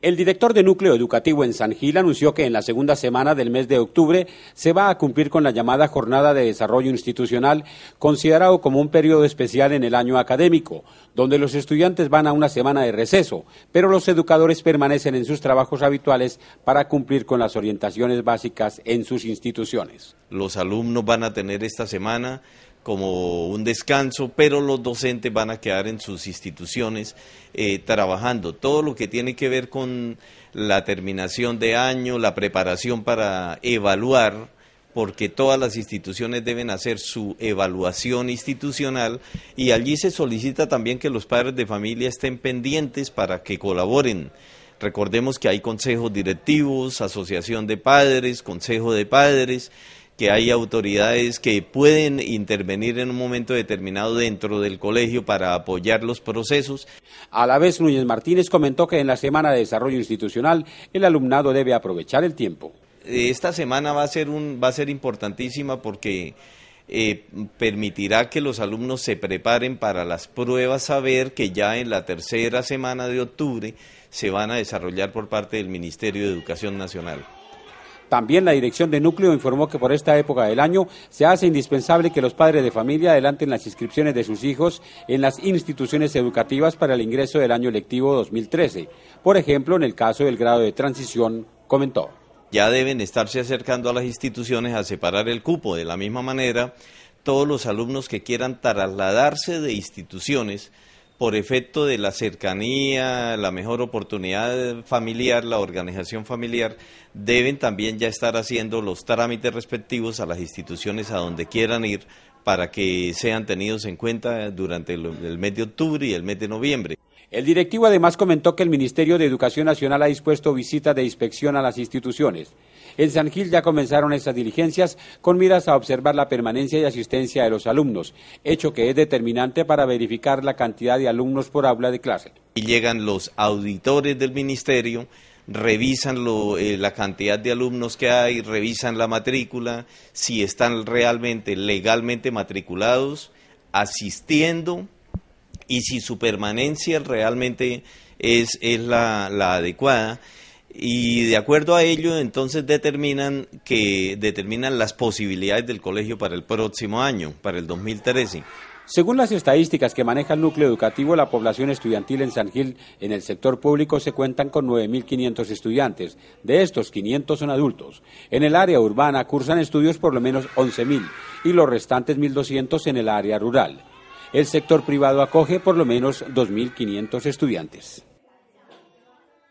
El director de núcleo educativo en San Gil anunció que en la segunda semana del mes de octubre se va a cumplir con la llamada Jornada de Desarrollo Institucional, considerado como un periodo especial en el año académico, donde los estudiantes van a una semana de receso, pero los educadores permanecen en sus trabajos habituales para cumplir con las orientaciones básicas en sus instituciones. Los alumnos van a tener esta semana como un descanso, pero los docentes van a quedar en sus instituciones eh, trabajando. Todo lo que tiene que ver con la terminación de año, la preparación para evaluar, porque todas las instituciones deben hacer su evaluación institucional y allí se solicita también que los padres de familia estén pendientes para que colaboren. Recordemos que hay consejos directivos, asociación de padres, consejo de padres, que hay autoridades que pueden intervenir en un momento determinado dentro del colegio para apoyar los procesos. A la vez, Núñez Martínez comentó que en la Semana de Desarrollo Institucional el alumnado debe aprovechar el tiempo. Eh, esta semana va a ser, un, va a ser importantísima porque eh, permitirá que los alumnos se preparen para las pruebas saber que ya en la tercera semana de octubre se van a desarrollar por parte del Ministerio de Educación Nacional. También la dirección de núcleo informó que por esta época del año se hace indispensable que los padres de familia adelanten las inscripciones de sus hijos en las instituciones educativas para el ingreso del año lectivo 2013. Por ejemplo, en el caso del grado de transición, comentó. Ya deben estarse acercando a las instituciones a separar el cupo. De la misma manera, todos los alumnos que quieran trasladarse de instituciones por efecto de la cercanía, la mejor oportunidad familiar, la organización familiar, deben también ya estar haciendo los trámites respectivos a las instituciones a donde quieran ir para que sean tenidos en cuenta durante el mes de octubre y el mes de noviembre. El directivo además comentó que el Ministerio de Educación Nacional ha dispuesto visitas de inspección a las instituciones. En San Gil ya comenzaron estas diligencias con miras a observar la permanencia y asistencia de los alumnos, hecho que es determinante para verificar la cantidad de alumnos por aula de clase. Y llegan los auditores del ministerio, revisan eh, la cantidad de alumnos que hay, revisan la matrícula, si están realmente legalmente matriculados, asistiendo y si su permanencia realmente es, la, adecuada y de acuerdo a ello entonces determinan que determinan las posibilidades del colegio para el próximo año, para el 2013. Según las estadísticas que maneja el núcleo educativo, la población estudiantil en San Gil en el sector público se cuentan con 9.500 estudiantes. De estos, 500 son adultos. En el área urbana cursan estudios por lo menos 11.000 y los restantes 1.200 en el área rural el sector privado acoge por lo menos 2.500 estudiantes.